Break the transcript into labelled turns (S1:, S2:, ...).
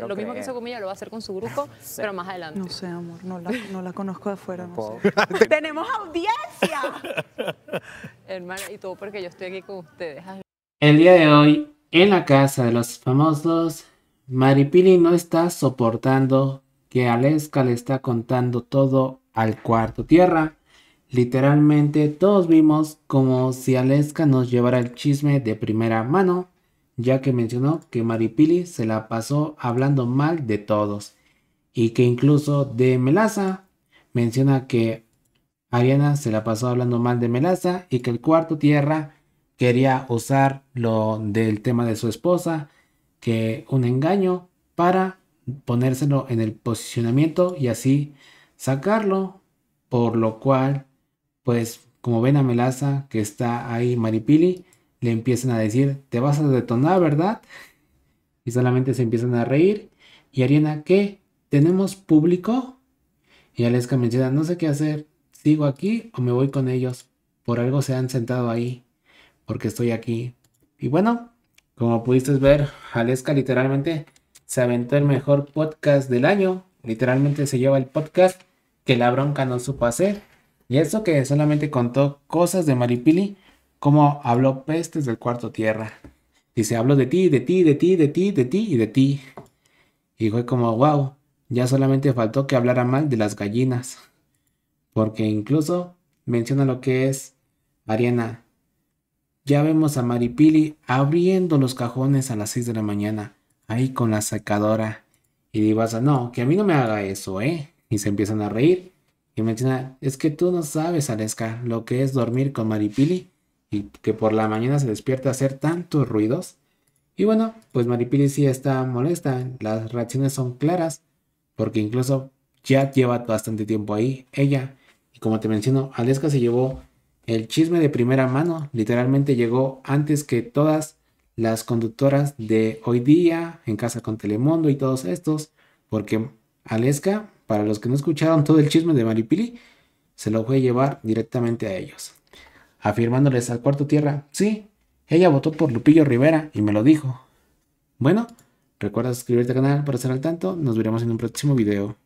S1: lo mismo que hizo con lo va a hacer con su grupo, pero más adelante. No sé, amor, no la, conozco de afuera. ¡Tenemos audiencia! Hermana, y todo porque yo estoy aquí con ustedes. El día de hoy, en la casa de los famosos, Maripili no está soportando que Aleska le está contando todo al cuarto tierra. Literalmente todos vimos como si Aleska nos llevara el chisme de primera mano ya que mencionó que Maripili se la pasó hablando mal de todos y que incluso de Melaza menciona que Ariana se la pasó hablando mal de Melaza y que el cuarto tierra quería usar lo del tema de su esposa, que un engaño para ponérselo en el posicionamiento y así sacarlo, por lo cual pues como ven a Melaza que está ahí Maripili le empiezan a decir, te vas a detonar, ¿verdad? Y solamente se empiezan a reír. Y Ariana, ¿qué? ¿Tenemos público? Y Aleska menciona, no sé qué hacer, ¿sigo aquí o me voy con ellos? Por algo se han sentado ahí, porque estoy aquí. Y bueno, como pudiste ver, Aleska literalmente se aventó el mejor podcast del año. Literalmente se lleva el podcast que la bronca no supo hacer. Y eso que solamente contó cosas de Maripili como habló pestes del cuarto tierra. Dice, hablo de ti, de ti, de ti, de ti, de ti y de ti. Y fue como, wow, ya solamente faltó que hablara mal de las gallinas. Porque incluso menciona lo que es Ariana. Ya vemos a Maripili abriendo los cajones a las 6 de la mañana, ahí con la sacadora. Y Divasa, no, que a mí no me haga eso, ¿eh? Y se empiezan a reír. Y menciona, es que tú no sabes, Aleska, lo que es dormir con Maripili y que por la mañana se despierta a hacer tantos ruidos. Y bueno, pues Maripili sí está molesta, las reacciones son claras, porque incluso ya lleva bastante tiempo ahí ella. Y como te menciono, Aleska se llevó el chisme de primera mano, literalmente llegó antes que todas las conductoras de hoy día, en casa con Telemundo y todos estos, porque Aleska, para los que no escucharon todo el chisme de Maripili, se lo fue a llevar directamente a ellos afirmándoles al cuarto tierra, sí, ella votó por Lupillo Rivera y me lo dijo. Bueno, recuerda suscribirte al canal para estar al tanto, nos veremos en un próximo video.